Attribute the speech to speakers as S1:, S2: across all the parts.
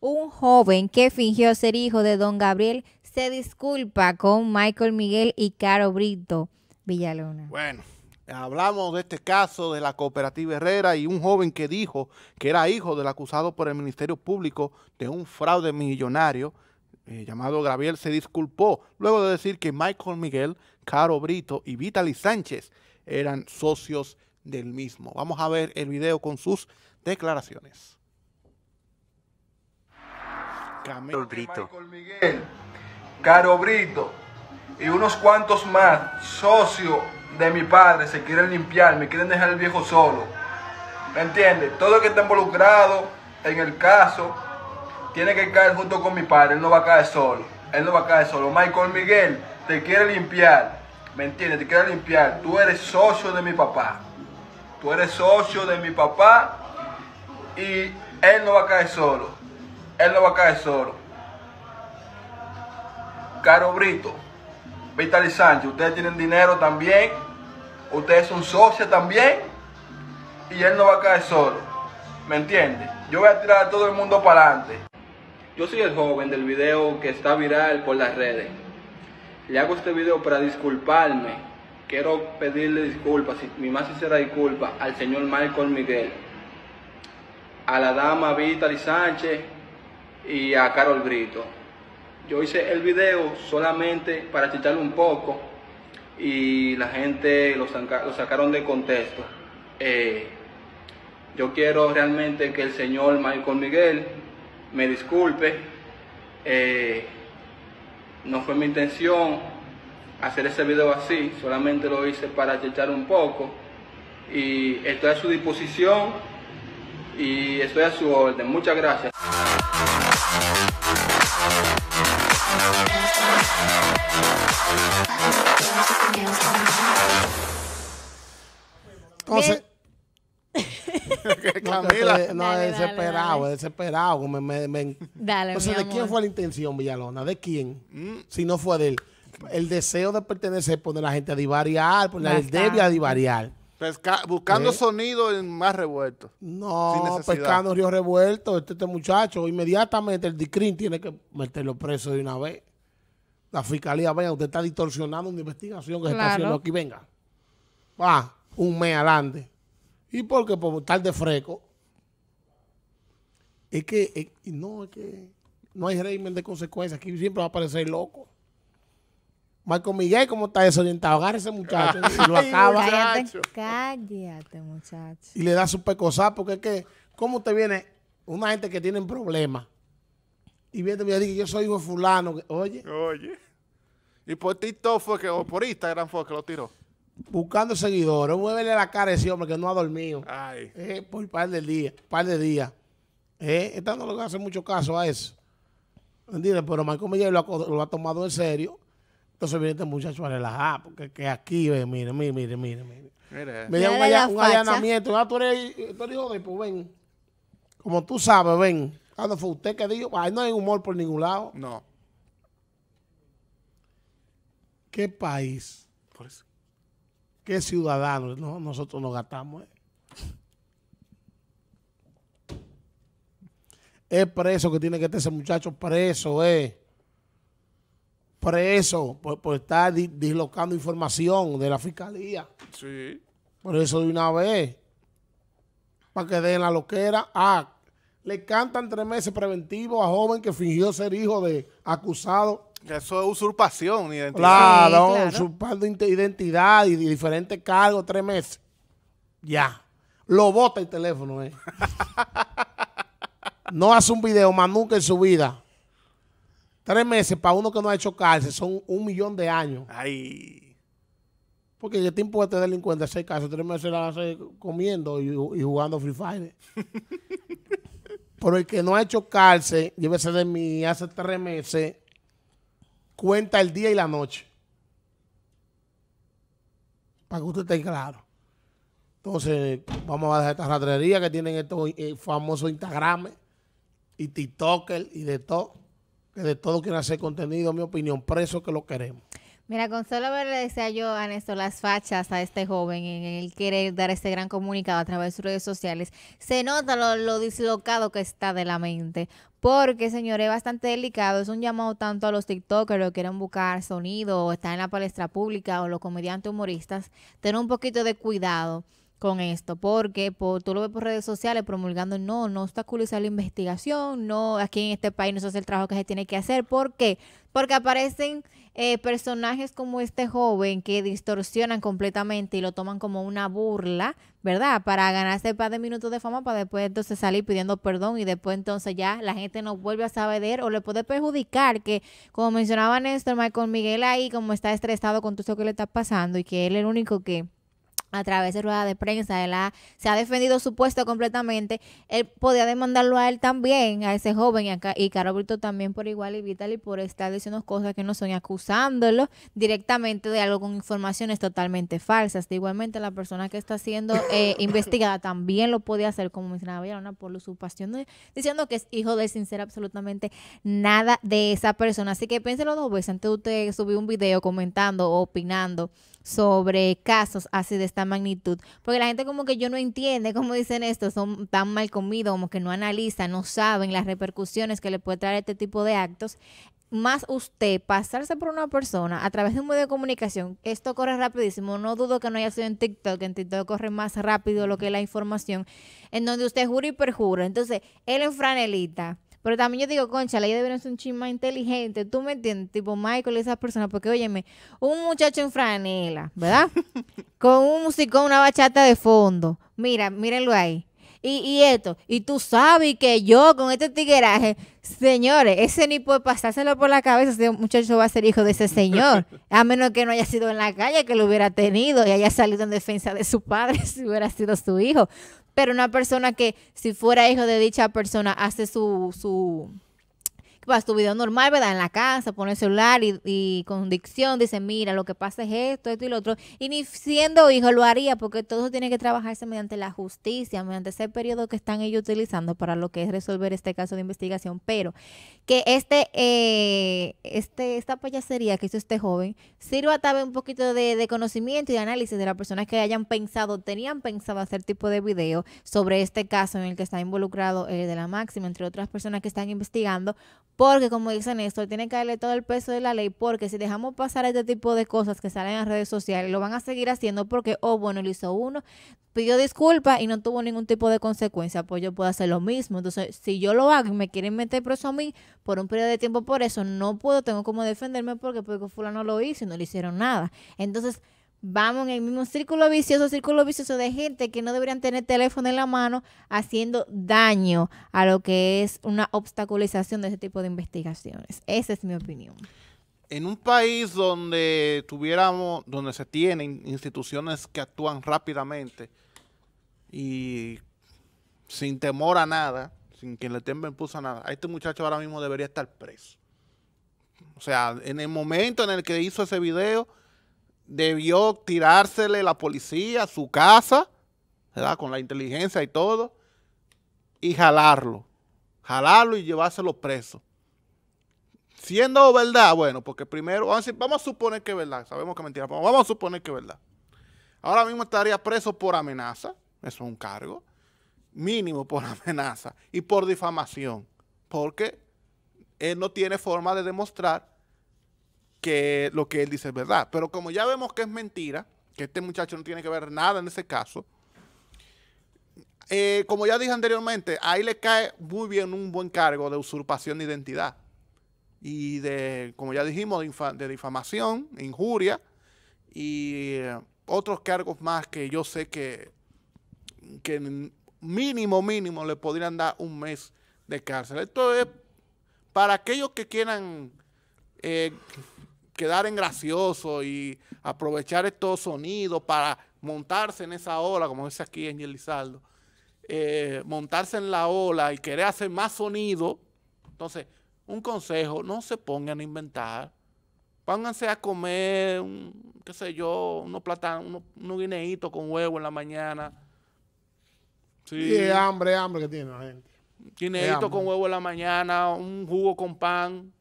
S1: Un joven que fingió ser hijo de don Gabriel se disculpa con Michael Miguel y Caro Brito Villalona. Bueno, hablamos de este
S2: caso de la cooperativa Herrera y un joven que dijo que era hijo del acusado por el Ministerio Público de un fraude millonario eh, llamado Gabriel se disculpó luego de decir que Michael Miguel, Caro Brito y Vitaly Sánchez eran socios del mismo. Vamos a ver el video con sus declaraciones.
S3: Caro Brito. Miguel, Caro Brito y unos cuantos más, socio de mi padre, se quieren limpiar, me quieren dejar el viejo solo. ¿Me entiendes? Todo el que está involucrado en el caso tiene que caer junto con mi padre, él no va a caer solo. Él no va a caer solo. Michael Miguel te quiere limpiar, ¿me entiendes? Te quiere limpiar. Tú eres socio de mi papá. Tú eres socio de mi papá y él no va a caer solo. Él no va a caer solo. Caro Brito, Vitali Sánchez, ustedes tienen dinero también. Ustedes son socios también. Y él no va a caer solo. ¿Me entiende? Yo voy a tirar a todo el mundo para adelante. Yo soy el joven del video que está viral por las redes. Le hago este video para disculparme. Quiero pedirle disculpas, mi más sincera disculpa, al señor Michael Miguel, a la dama Vitali Sánchez y a Carol Brito. Yo hice el video solamente para chicharlo un poco y la gente lo, sacaron de contexto. Eh, yo quiero realmente que el señor Michael Miguel me disculpe. Eh, no fue mi intención hacer ese video así, solamente lo hice para chichar un poco. Y estoy a su disposición y estoy a su orden. Muchas gracias.
S2: Entonces.
S4: Camila. No, es desesperado, desesperado. Entonces, ¿de quién fue la intención, Villalona? ¿De quién? Mm. Si no fue de él. El deseo de pertenecer, poner a la gente a divariar, poner el debe a divariar
S2: buscando eh. sonido en más revuelto. No, pescando
S4: río revuelto. Este, este, muchacho, inmediatamente el DICRIN tiene que meterlo preso de una vez. La fiscalía, venga, usted está distorsionando una investigación que se está haciendo aquí. Venga, va, un mes adelante. ¿Y por qué? Por estar de freco Es que, no, es que no hay régimen de consecuencias. Aquí siempre va a aparecer loco. Marco Miguel, ¿cómo está desorientado? Agarra ese muchacho y lo acaba.
S1: Cállate, muchacho.
S4: Y le da su pecosá, porque es que, ¿cómo te viene una gente que tiene problemas? Y viene este y dice, yo soy hijo fulano. Oye. Oye. Y
S2: por TikTok fue que, o por Instagram fue que lo tiró.
S4: Buscando seguidores. Muevele la cara a ese hombre que no ha dormido. Ay. Eh, por un par de días. par de días. Eh, esta no le hace mucho caso a eso. ¿Entiendes? Pero Marco Miguel lo lo ha tomado en serio entonces viene este muchacho a relajar, porque que aquí, ve, mire, mire, mire, mire. mire. Me dio un, allanamiento. Ah, tú eres, tú eres pues ven. Como tú sabes, ven. Cuando ah, fue usted que dijo, ahí no hay humor por ningún lado. No. ¿Qué país? Por eso. ¿Qué ciudadanos nosotros nos gastamos? Eh? Es preso que tiene que estar ese muchacho preso, eh preso por, por estar dislocando información de la fiscalía. Sí. Por eso de una vez, para que den la loquera. Ah, le cantan tres meses preventivo a joven que fingió ser hijo de acusado.
S2: Eso es usurpación identidad. Claro,
S4: usurpando identidad y diferentes cargos, tres meses. Ya. Lo bota el teléfono, eh. no hace un video más nunca en su vida. Tres meses para uno que no ha hecho cárcel son un millón de años. Ay. Porque ¿qué tiempo este delincuente hace caso? Tres meses la comiendo y, jugando Free Fire. Pero el que no ha hecho cárcel, llévese de mí hace tres meses, cuenta el día y la noche. Para que usted esté claro. Entonces, vamos a dejar esta ratrería que tienen estos eh, famosos Instagram y TikToker y de todo que de todo quieren hacer contenido, mi opinión, preso que lo queremos.
S1: Mira, con solo verle, decía yo a Néstor, las fachas a este joven en el querer dar este gran comunicado a través de sus redes sociales, se nota lo, lo dislocado que está de la mente. Porque, señores, es bastante delicado. Es un llamado tanto a los TikTokers que quieren buscar sonido o estar en la palestra pública o los comediantes humoristas, tener un poquito de cuidado con esto, porque tú lo ves por redes sociales promulgando, no, no obstaculiza la investigación, no, aquí en este país no se hace el trabajo que se tiene que hacer. ¿Por qué? Porque aparecen eh, personajes como este joven que distorsionan completamente y lo toman como una burla, ¿verdad? Para ganarse un par de minutos de fama, para después entonces salir pidiendo perdón y después entonces ya la gente no vuelve a saber de él o le puede perjudicar, que como mencionaba Néstor, Michael Miguel ahí como está estresado con todo eso que le está pasando y que él es el único que a través de rueda de prensa, él se ha defendido su puesto completamente, él podía demandarlo a él también, a ese joven y, a, y Caro Brito también por igual y Vitaly, por estar diciendo cosas que no son, acusándolo directamente de algo con informaciones totalmente falsas. igualmente, la persona que está siendo eh, investigada también lo podía hacer, como mencionaba Villarona, por su pasión diciendo que es hijo de sin ser absolutamente nada de esa persona. Así que piénselo dos veces antes de usted subir un video comentando o opinando sobre casos así de esta magnitud. Porque la gente como que yo no entiende cómo dicen esto, son tan mal comidos, como que no analizan, no saben las repercusiones que le puede traer este tipo de actos. Más usted pasarse por una persona a través de un medio de comunicación, esto corre rapidísimo, no dudo que no haya sido en TikTok, en TikTok corre más rápido lo que es la información, en donde usted jura y perjura. Entonces, él enfranelita franelita, pero también yo digo, concha, la idea debería ser un chima más inteligente. ¿Tú me entiendes? Tipo Michael y esas personas. Porque, óyeme, un muchacho en franela, ¿verdad? Con un musicón, una bachata de fondo. Mira, mírenlo ahí. Y, y, esto, y tú sabes que yo con este tigueraje, señores, ese ni puede pasárselo por la cabeza, ese muchacho va a ser hijo de ese señor, a menos que no haya sido en la calle que lo hubiera tenido y haya salido en defensa de su padre si hubiera sido su hijo. Pero una persona que si fuera hijo de dicha persona hace su, su Vas tu video normal, ¿verdad? En la casa, pone el celular y, con dicción dice, mira, lo que pasa es esto, esto y lo otro. Y ni siendo hijo lo haría porque todo eso tiene que trabajarse mediante la justicia, mediante ese periodo que están ellos utilizando para lo que es resolver este caso de investigación. Pero que este, eh, este esta payasería que hizo este joven sirva también un poquito de, de conocimiento y de análisis de las personas que hayan pensado, tenían pensado hacer tipo de video sobre este caso en el que está involucrado eh, de la máxima, entre otras personas que están investigando porque como dicen esto, tiene que darle todo el peso de la ley, porque si dejamos pasar este tipo de cosas que salen en las redes sociales, lo van a seguir haciendo porque, oh, bueno, lo hizo uno, pidió disculpas y no tuvo ningún tipo de consecuencia, pues yo puedo hacer lo mismo. Entonces, si yo lo hago y me quieren meter preso a mí por un periodo de tiempo por eso, no puedo, tengo como defenderme porque, que fulano lo hizo y no le hicieron nada. Entonces, vamos en el mismo círculo vicioso, círculo vicioso de gente que no deberían tener teléfono en la mano haciendo daño a lo que es una obstaculización de ese tipo de investigaciones. Esa es mi opinión.
S2: En un país donde tuviéramos, donde se tienen instituciones que actúan rápidamente y sin temor a nada, sin que le temen puso a nada, a este muchacho ahora mismo debería estar preso. O sea, en el momento en el que hizo ese video, debió tirársele la policía a su casa, Con la inteligencia y todo, y jalarlo, jalarlo y llevárselo preso. Siendo verdad, bueno, porque primero, vamos a, vamos a suponer que es verdad, sabemos que es mentira, pero vamos a suponer que es verdad. Ahora mismo estaría preso por amenaza, eso es un cargo, mínimo por amenaza y por difamación, porque él no tiene forma de demostrar que lo que él dice es verdad. Pero como ya vemos que es mentira, que este muchacho no tiene que ver nada en ese caso, eh, como ya dije anteriormente, ahí le cae muy bien un buen cargo de usurpación de identidad y de, como ya dijimos, de, difamación, injuria y eh, otros cargos más que yo sé que, que mínimo, mínimo le podrían dar un mes de cárcel. Esto es para aquellos que quieran eh, quedar en gracioso y aprovechar estos sonidos para montarse en esa ola, como dice aquí en Lizardo, eh, montarse en la ola y querer hacer más sonido. Entonces, un consejo, no se pongan a inventar. Pónganse a comer, un, qué sé yo, unos platanos, unos, guineitos con huevo en la mañana.
S4: Sí, hambre, hambre que tiene la gente. Guineito con
S2: huevo en la mañana, un
S4: jugo con pan,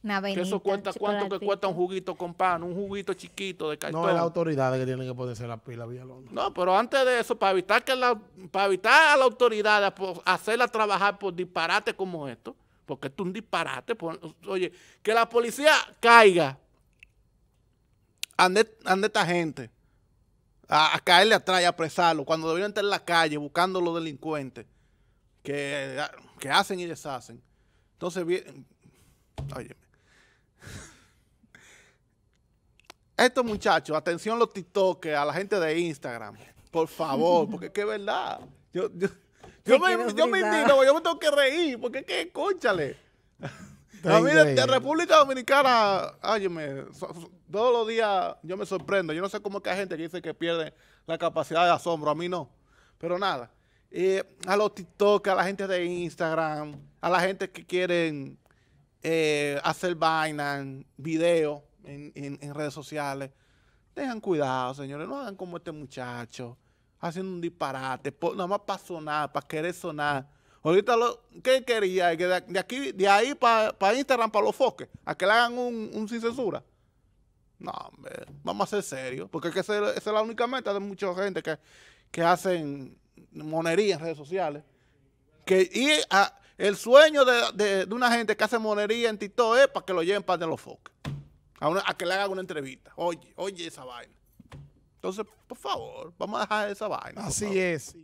S4: ¿Que eso cuesta cuánto que cuesta un
S2: juguito con pan? Un juguito chiquito de cachorro. No, es la
S4: autoridad que tiene que ponerse la pila,
S2: No, pero antes de eso, para evitar que la, evitar a la autoridad hacerla trabajar por disparate como esto, porque esto es un disparate. Pues, oye, que la policía caiga ande, esta gente a, caerle atrás y a apresarlo cuando deberían estar en la calle buscando los delincuentes que, que hacen y deshacen. Entonces, oye, Estos muchachos, atención los tiktok a la gente de Instagram, por favor, porque es que verdad. Yo, me, yo yo me tengo que reír, porque es que, escúchale. A mí, de, República Dominicana, ay todos los días yo me sorprendo. Yo no sé cómo es que hay gente que dice que pierde la capacidad de asombro. A mí no. Pero nada. Eh, a los TikTok, a la gente de Instagram, a la gente que quieren eh, hacer vainas, videos en, en, en, redes sociales. Tengan cuidado, señores, no hagan como este muchacho, haciendo un disparate, por, nada más para sonar, para querer sonar. Ahorita lo que quería que de, aquí, de ahí para Instagram, para los foques, a que le hagan un, sin censura. No, hombre, vamos a ser serios, porque es que esa, es la única meta de mucha gente que, que hacen monería en redes sociales. Que, y a, el sueño de, de, una gente que hace monería en Tito es para que lo lleven para de los foques. A, a que le hagan una entrevista. Oye, oye esa vaina. Entonces, por favor, vamos a dejar esa vaina.
S4: Así es.